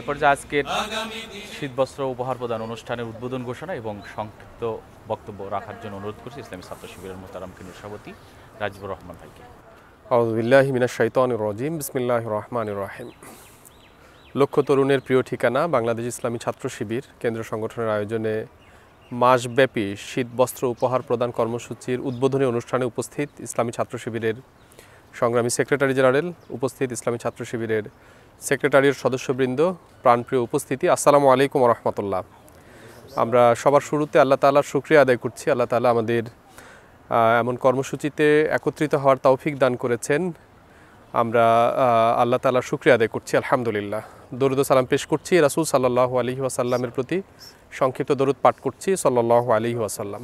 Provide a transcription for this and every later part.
এ পর্যায়ে আজকের শীত বস্ত্র উপহার প্রদান অনুষ্ঠানের উদ্বোধন ঘোষণা এবং সংক্ষিপ্ত বক্তব্য রাখার জন্য অনুরোধ করছি ইসলামী ছাত্র শিবিরের মোতারাম কেন্দ্র সভাপতি রাজিবুর রহমান ভাইকে আউদুবিল্লাহি মিনাশ শাইতানির রাজিম বিসমিল্লাহির রহমান রহিম লক্ষ তরুণের প্রিয় ঠিকানা বাংলাদেশ ইসলামী ছাত্র শিবির কেন্দ্র সংগঠনের আয়োজনে মাসব্যাপী শীত বস্ত্র উপহার প্রদান কর্মসূচির উদ্বোধনী অনুষ্ঠানে উপস্থিত ইসলামী ছাত্র শিবিরের সংগ্রামী সেক্রেটারি জেনারেল উপস্থিত ইসলামী ছাত্র শিবিরের সেক্রেটারির সদস্যবৃন্দ প্রাণপ্রিয় উপস্থিতি আসসালামু আলাইকুম রহমতুল্লাহ আমরা সবার শুরুতে আল্লাহ তালার শুক্রিয়া আদায় করছি আল্লাহ তালা আমাদের এমন কর্মসূচিতে একত্রিত হওয়ার তৌফিক দান করেছেন আমরা আল্লাহ তালার শুক্রিয়া আদায় করছি আলহামদুলিল্লাহ দরুদ সালাম পেশ করছি রাসুল সাল্লাহ আলহি ওয়াসাল্লামের প্রতি সংক্ষিপ্ত দরুদ পাঠ করছি সাল্লাহ আলহি ওয়াসাল্লাম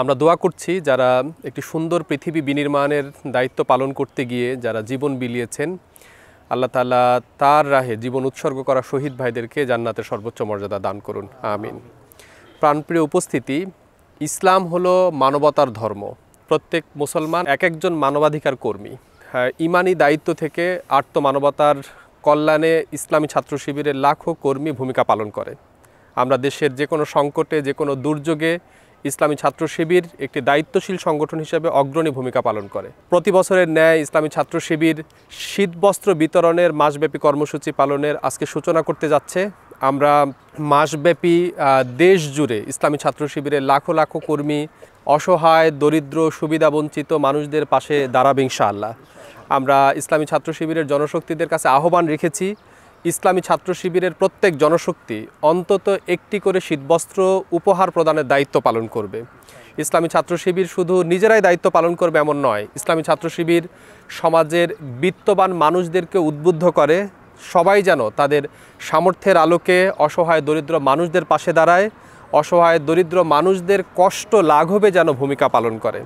আমরা দোয়া করছি যারা একটি সুন্দর পৃথিবী বিনির্মাণের দায়িত্ব পালন করতে গিয়ে যারা জীবন বিলিয়েছেন আল্লাহ তালা তার রাহে জীবন উৎসর্গ করা শহীদ ভাইদেরকে জান্নাতের সর্বোচ্চ মর্যাদা দান করুন আমিন প্রাণপ্রিয় উপস্থিতি ইসলাম হলো মানবতার ধর্ম প্রত্যেক মুসলমান এক একজন মানবাধিকার কর্মী হ্যাঁ, ইমানি দায়িত্ব থেকে আত্মমানবতার কল্যাণে ইসলামী ছাত্র শিবিরের লাখো কর্মী ভূমিকা পালন করে আমরা দেশের যে কোনো সংকটে যে কোনো দুর্যোগে ইসলামী ছাত্র শিবির একটি দায়িত্বশীল সংগঠন হিসেবে অগ্রণী ভূমিকা পালন করে প্রতি বছরের ন্যায় ইসলামী ছাত্র শিবির শীতবস্ত্র বিতরণের মাসব্যাপী কর্মসূচি পালনের আজকে সূচনা করতে যাচ্ছে আমরা মাসব্যাপী দেশ জুড়ে ইসলামী ছাত্র শিবিরের লাখো লাখো কর্মী অসহায় দরিদ্র সুবিধাবঞ্চিত মানুষদের পাশে দাঁড়াবে ইনশাআল্লাহ আমরা ইসলামী ছাত্র শিবিরের জনশক্তিদের কাছে আহ্বান রেখেছি ইসলামী ছাত্র শিবিরের প্রত্যেক জনশক্তি অন্তত একটি করে শীতবস্ত্র উপহার প্রদানের দায়িত্ব পালন করবে ইসলামী ছাত্র শিবির শুধু নিজেরাই দায়িত্ব পালন করবে এমন নয় ইসলামী ছাত্র শিবির সমাজের বিত্তবান মানুষদেরকে উদ্বুদ্ধ করে সবাই যেন তাদের সামর্থ্যের আলোকে অসহায় দরিদ্র মানুষদের পাশে দাঁড়ায় অসহায় দরিদ্র মানুষদের কষ্ট লাঘবে যেন ভূমিকা পালন করে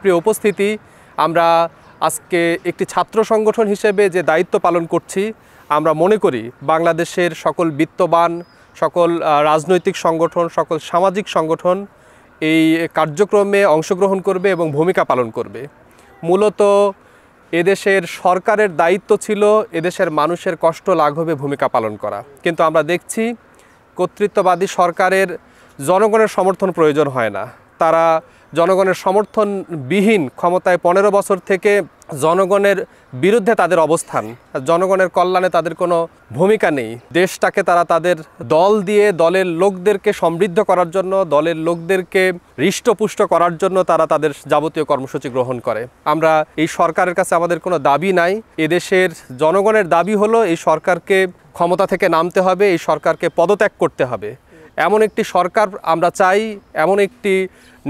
প্রিয় উপস্থিতি আমরা আজকে একটি ছাত্র সংগঠন হিসেবে যে দায়িত্ব পালন করছি আমরা মনে করি বাংলাদেশের সকল বিত্তবান সকল রাজনৈতিক সংগঠন সকল সামাজিক সংগঠন এই কার্যক্রমে অংশগ্রহণ করবে এবং ভূমিকা পালন করবে মূলত এদেশের সরকারের দায়িত্ব ছিল এদেশের মানুষের কষ্ট লাঘবে ভূমিকা পালন করা কিন্তু আমরা দেখছি কর্তৃত্ববাদী সরকারের জনগণের সমর্থন প্রয়োজন হয় না তারা জনগণের সমর্থনবিহীন ক্ষমতায় পনেরো বছর থেকে জনগণের বিরুদ্ধে তাদের অবস্থান জনগণের কল্যাণে তাদের কোনো ভূমিকা নেই দেশটাকে তারা তাদের দল দিয়ে দলের লোকদেরকে সমৃদ্ধ করার জন্য দলের লোকদেরকে হৃষ্টপুষ্ট করার জন্য তারা তাদের যাবতীয় কর্মসূচি গ্রহণ করে আমরা এই সরকারের কাছে আমাদের কোনো দাবি নাই এদেশের জনগণের দাবি হলো এই সরকারকে ক্ষমতা থেকে নামতে হবে এই সরকারকে পদত্যাগ করতে হবে এমন একটি সরকার আমরা চাই এমন একটি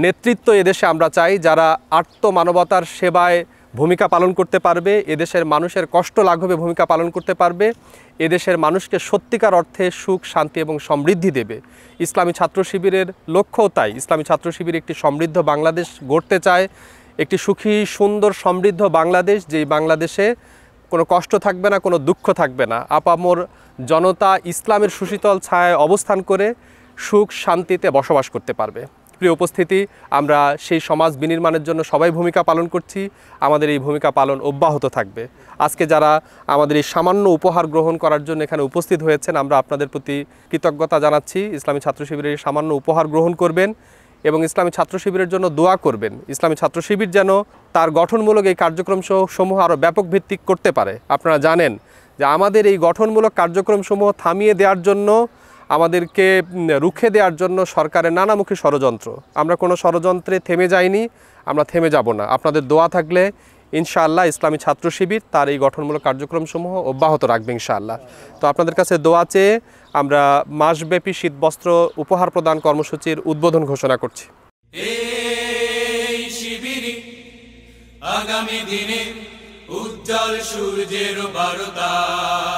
নেতৃত্ব এদেশে আমরা চাই যারা আত্ম মানবতার সেবায় ভূমিকা পালন করতে পারবে এদেশের মানুষের কষ্ট লাঘবে ভূমিকা পালন করতে পারবে এদেশের মানুষকে সত্যিকার অর্থে সুখ শান্তি এবং সমৃদ্ধি দেবে ইসলামী ছাত্র শিবিরের লক্ষ্যও তাই ইসলামী ছাত্র শিবির একটি সমৃদ্ধ বাংলাদেশ গড়তে চায় একটি সুখী সুন্দর সমৃদ্ধ বাংলাদেশ যেই বাংলাদেশে কোনো কষ্ট থাকবে না কোনো দুঃখ থাকবে না আপামোর জনতা ইসলামের সুশীতল ছায় অবস্থান করে সুখ শান্তিতে বসবাস করতে পারবে প্রিয় উপস্থিতি আমরা সেই সমাজ বিনির্মাণের জন্য সবাই ভূমিকা পালন করছি আমাদের এই ভূমিকা পালন অব্যাহত থাকবে আজকে যারা আমাদের এই সামান্য উপহার গ্রহণ করার জন্য এখানে উপস্থিত হয়েছেন আমরা আপনাদের প্রতি কৃতজ্ঞতা জানাচ্ছি ইসলামী ছাত্র শিবিরের এই সামান্য উপহার গ্রহণ করবেন এবং ইসলামী ছাত্র শিবিরের জন্য দোয়া করবেন ইসলামী ছাত্র শিবির যেন তার গঠনমূলক এই কার্যক্রম সমূহ আরও ব্যাপক ভিত্তিক করতে পারে আপনারা জানেন যে আমাদের এই গঠনমূলক কার্যক্রমসমূহ থামিয়ে দেওয়ার জন্য আমাদেরকে রুখে দেওয়ার জন্য সরকারের নানামুখী ষড়যন্ত্র আমরা কোনো ষড়যন্ত্রে থেমে যাইনি আমরা থেমে যাব না আপনাদের দোয়া থাকলে ইনশাআল্লাহ ইসলামী ছাত্র শিবির তার এই গঠনমূলক কার্যক্রমসমূহ অব্যাহত রাখবে ইনশাআল্লাহ তো আপনাদের কাছে দোয়া চেয়ে আমরা মাসব্যাপী শীতবস্ত্র উপহার প্রদান কর্মসূচির উদ্বোধন ঘোষণা করছি আগামী দিনে উজ্জ্বল সূর্যের বারতা